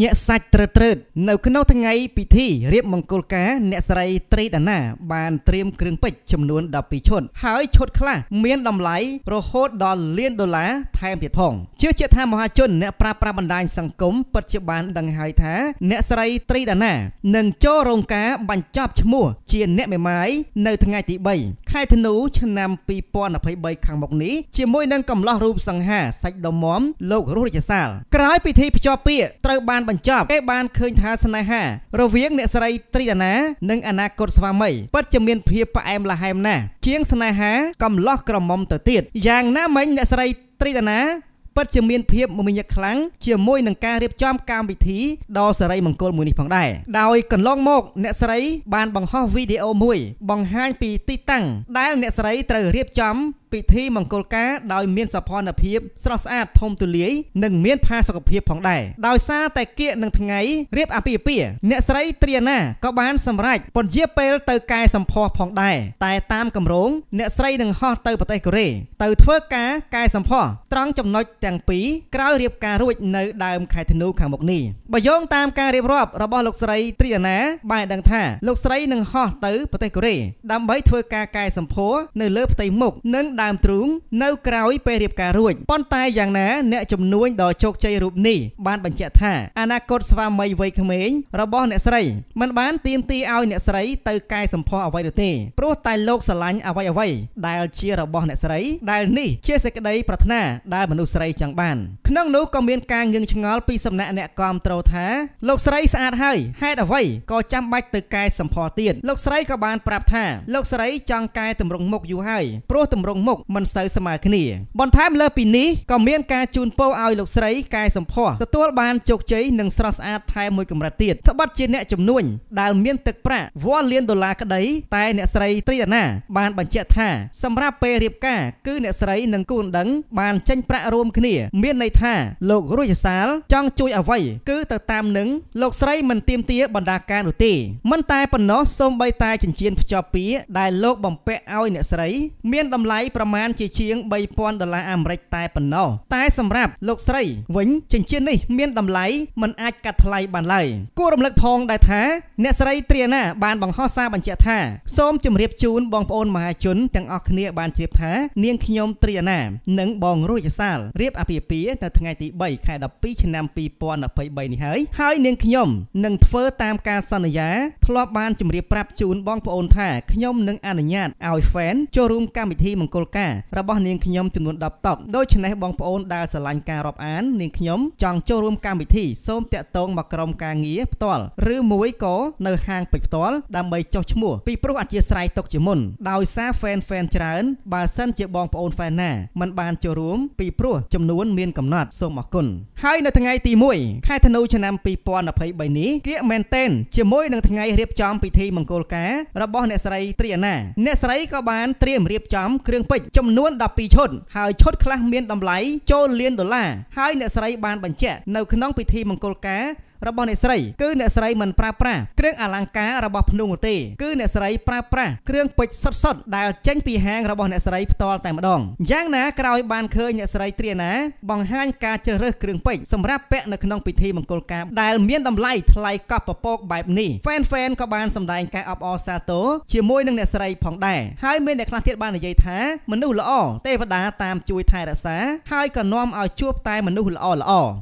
ញាក់សាច់ត្រើតត្រើតនៅក្នុងថ្ងៃពិធីរៀបមង្គលការអ្នកស្រីត្រីដាណា បានត្រៀមគ្រឿងពេជ្រចំនួន12ឈុតហើយឈុតខ្លះមានតម្លៃរហូតដល់លានដុល្លារថែមទៀតផងជឿជាក់ថាមហាជនអ្នកប្រាប្រាស់បណ្ដាញសង្គមពិតជាបានដឹងហើយថាអ្នកស្រីត្រីដាណានឹងចូលរោងការបញ្ចប់ឈ្មោះ ជាអ្នកមេម៉ាយនៅថ្ងៃទី3ខែធ្នូឆ្នាំ2023ខាងមុខនេះជាមួយនឹងកំឡោះរូបសង្ហាសាច់ដុំមមលោករស់រាជសាលក្រោយពិធីភ្ជាប់ពាក្យត្រូវបានបញ្ចប់គេបានឃើញថាស្នេហារវាងអ្នកស្រីត្រីដាណា និងអនាគតស្វាមីពិតជាមានភាពផ្អែមល្ហែមណាស់ជាងស្នេហា កំឡោះក្រមុំទៅទៀតយ៉ាងណាមិញអ្នកស្រីត្រីដាណាពិតជាមានភាពមមាញឹកខ្លាំងជាមួយនឹងការរៀបចំកម្មវិធីដ៏សិរីមង្គលមួយនេះផងដែរដោយកន្លងមក អ្នកស្រី បានបង្ហោះវីដេអូមួយ បង្ហាញពីទីតាំងដែលអ្នកស្រីត្រូវរៀបចំពិធីមង្គលការដោយមានសោភ័ណភាពស្រស់ស្អាតធំទូលាយនិងមានផាសុកភាពផងដែរដោយសារតែគៀកនឹងថ្ងៃរៀបអាពាហ៍ពាហ៍អ្នកស្រីត្រីណាក៏បានសម្រេចពន្យាពេលទៅកែសម្ផស្សផងដែរតែតាមកម្រងអ្នកស្រីនឹងហោះទៅប្រទេសកូរ៉េទៅធ្វើការកែសម្ផស្សត្រង់ចំណុចទាំងពីរក្រោយរៀបការរួចនៅដើមខែធ្នូខាងមុខនេះបើយោងតាមការរៀបរាប់របស់លោកស្រីត្រីណាបានដឹងថាលោកស្រីនឹងហោះទៅប្រទេសកូរ៉េដើម្បីធ្វើការកែសម្ផស្សនៅលើផ្ទៃមុខនិងដើមទ្រូងនៅក្រៅពេលរៀបការរួចប៉ុន្តែយ៉ាងណា អ្នកជំនួញដ៏ជោគជ័យរូបនេះបានបញ្ជាក់ថាអនាគតស្វាមីវ័យក្មេងរបស់អ្នកស្រីមិនបានទាមទារឲ្យអ្នកស្រីទៅកែសម្ផស្សអ្វីនោះទេព្រោះតែលោកស្រឡាញ់អ្វីអ្វីដែលជារបស់អ្នកស្រី ដែលនេះជាសេចក្តីប្រាថ្នាដែលមនុស្សស្រីចង់បាន ក្នុងនោះក៏មានការងឿងឆ្ងល់ពីសំណាក់អ្នកគាំទ្រថាលោកស្រីស្អាតហើយហេតុអ្វីក៏ចាំបាច់ទៅកែសម្ផស្សទៀតលោកស្រីក៏បានប្រាប់ថាលោកស្រីចង់កែតម្រង់មុខយូរហើយព្រោះតម្រង់មុខមិនសូវស្មើគ្នា បន្ថែមលើ ពីនេះក៏មានការជូនពរឲ្យលោកស្រីកែសម្ផស្សទទួលបានជោគជ័យនិងស្រស់ស្អាតថែមមួយកម្រិតទៀតត្បិតជាអ្នកជំនួញដែលមានទឹកប្រាក់វ៉ាលានដុល្លារក្តីតែអ្នកស្រីត្រីអាណា បានបញ្ជាក់ថាសម្រាប់ពេលរៀបការគឺអ្នកស្រី និងគូនដឹងបានចេញប្រាក់រួមគ្នា មានន័យថាលោករុជសាល ចង់ជួយអ្វីគឺ ទៅតាមនឹងលោកស្រីមិនទៀមទាបណ្ដាការនោះទេមិនតែប៉ុណ្ណោះសូម្បីតែចិញ្ចៀនភ្ជាប់ពាក្យដែលលោកបំពាក់ឲ្យអ្នកស្រី មានតម្លៃប្រមាណជាជាង3000ដុល្លារអាមេរិកតែប៉ុណ្ណោះតែសម្រាប់លោកស្រីវិញចិញ្ចៀននេះមានតម្លៃមិនអាចកាត់ថ្លៃបានឡើយគួររំលឹកផងដែរថាអ្នកស្រីត្រៀណាបានបង្ហោះសារបញ្ជាក់ថាសូមជម្រាបជូនបងប្អូនមហាជនទាំងអស់គ្នាបានជ្រាបថានាងខ្ញុំត្រៀណានិងបងរួចសាលរៀបអាពាហ៍ពាហ៍នៅថ្ងៃទី3ខែ12ឆ្នាំ2023នេះហើយហើយនាងខ្ញុំនឹងធ្វើតាមការសន្យាធ្លាប់បានជម្រាបប្រាប់ជូនបងប្អូនថាខ្ញុំនឹងអនុញ្ញាតឲ្យ fan ចូលរួមកម្មវិធីមង្គលការរបស់នាងខ្ញុំចំនួន10តុកដូច្នេះបងប្អូនដែលស្រឡាញ់ការរាប់អាននាងខ្ញុំចង់ចូលរួមកម្មវិធីសូមតាក់ទងមកក្រុមការងារផ្ទាល់ឬមួយក៏នៅហាងពេជ្រផ្ទាល់ដើម្បីចុះឈ្មោះពីព្រោះអធិស្ស្រ័យទុកជាមុនដោយសារ fan fan ច្រើនបើសិនជាបងប្អូន fan ណាមិនបានចូលរួមពីព្រោះចំនួនមានកំណត់សូមអរគុណហើយនៅថ្ងៃទី1ខែធ្នូឆ្នាំ2023នេះគៀកមែនតែនជាមួយនឹងថ្ងៃរៀបចំពិធីមង្គលការរបស់អ្នកស្រីត្រីអាណាអ្នកស្រីក៏បានត្រៀមរៀបចំគ្រឿងពេជ្រចចំនួន12ឈុតហើយឈុតខ្លះមានតម្លៃចូលលានដុល្លារហើយអ្នកស្រី បានបញ្ជាក់នៅក្នុងពិធីមង្គលការរបស់អ្នកស្រីគឺអ្នកស្រីមិនប្រើប្រាស់គ្រឿងអលង្ការរបស់ភ្នំនោះទេគឺអ្នកស្រីប្រើប្រាស់គ្រឿងពេជ្រសុទ្ធសុទ្ធដែលចេញពីហាងរបស់អ្នកស្រីផ្ទាល់តែម្ដងយ៉ាងណាក្រោយបានឃើញអ្នកស្រីត្រៀណាបង្ហាញការជ្រើសរើសគ្រឿងពេជ្រសម្រាប់ពាក់នៅក្នុងពិធីមង្គលការដែលមានតម្លៃថ្លៃកប់ពពកបែបនេះហ្វេនហ្វេនក៏បានសម្ដែងការអបអរសាទរជាមួយនឹងអ្នកស្រីផងដែរហើយមានអ្នកខ្លះទៀតបាននិយាយថា មនុស្សល្អទេវតាតាមជួយថែរក្សា ហើយក៏នាំឲ្យជួប តែមនុស្សល្អល្អ